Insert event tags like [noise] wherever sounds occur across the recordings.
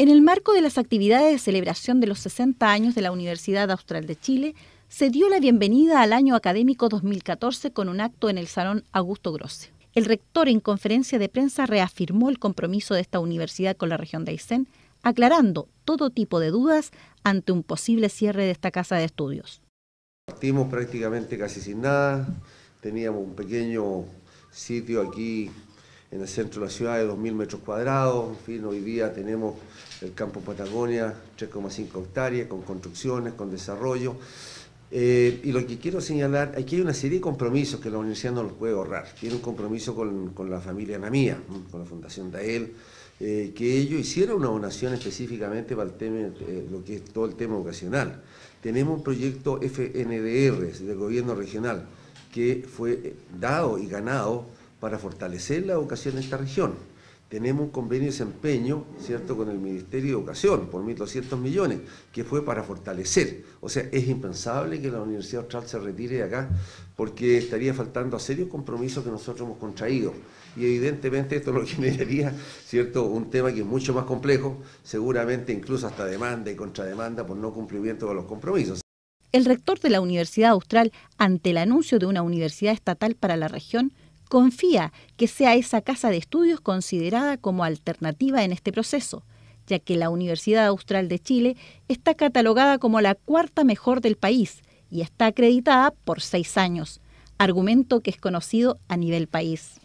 En el marco de las actividades de celebración de los 60 años de la Universidad Austral de Chile, se dio la bienvenida al año académico 2014 con un acto en el Salón Augusto Grosse. El rector en conferencia de prensa reafirmó el compromiso de esta universidad con la región de Aysén, aclarando todo tipo de dudas ante un posible cierre de esta casa de estudios. Partimos prácticamente casi sin nada, teníamos un pequeño sitio aquí en el centro de la ciudad de 2.000 metros cuadrados. En fin, hoy día tenemos el campo Patagonia, 3,5 hectáreas, con construcciones, con desarrollo. Eh, y lo que quiero señalar, aquí hay una serie de compromisos que la universidad no los puede ahorrar. Tiene un compromiso con, la familia Namía, con la Fundación Dael, eh, que ellos hicieron una donación específicamente para el tema, eh, lo que es todo el tema educacional. Tenemos un proyecto FNDR del gobierno regional que fue dado y ganado para fortalecer la educación en esta región. Tenemos un convenio de desempeño, ¿cierto?, con el Ministerio de Educación por 1.200 millones, que fue para fortalecer. O sea, es impensable que la Universidad Austral se retire de acá porque estaría faltando a serios compromisos que nosotros hemos contraído. Y evidentemente esto lo [laughs] generaría, ¿cierto?, un tema que es mucho más complejo, seguramente incluso hasta demanda y contrademanda por no cumplimiento de los compromisos. El rector de la Universidad Austral, ante el anuncio de una universidad estatal para la región, confía que sea esa casa de estudios considerada como alternativa en este proceso, ya que la Universidad Austral de Chile está catalogada como la cuarta mejor del país y está acreditada por seis años, argumento que es conocido a nivel país.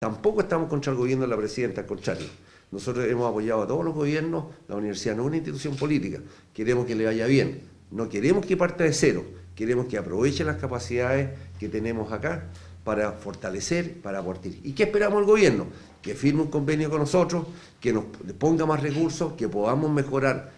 Tampoco estamos contra el gobierno de la presidenta, contrario. Nosotros hemos apoyado a todos los gobiernos, la universidad no es una institución política, queremos que le vaya bien, no queremos que parta de cero, queremos que aproveche las capacidades que tenemos acá para fortalecer, para abortir. ¿Y qué esperamos del gobierno? Que firme un convenio con nosotros, que nos ponga más recursos, que podamos mejorar,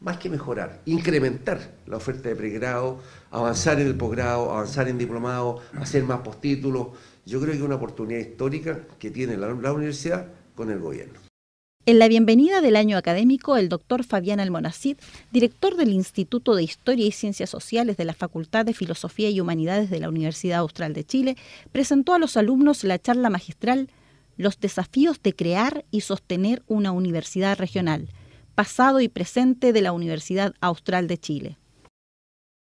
más que mejorar, incrementar la oferta de pregrado, avanzar en el posgrado, avanzar en diplomado, hacer más postítulos. Yo creo que es una oportunidad histórica que tiene la universidad con el gobierno. En la bienvenida del año académico, el doctor Fabián Almonacid, director del Instituto de Historia y Ciencias Sociales de la Facultad de Filosofía y Humanidades de la Universidad Austral de Chile, presentó a los alumnos la charla magistral Los desafíos de crear y sostener una universidad regional, pasado y presente de la Universidad Austral de Chile.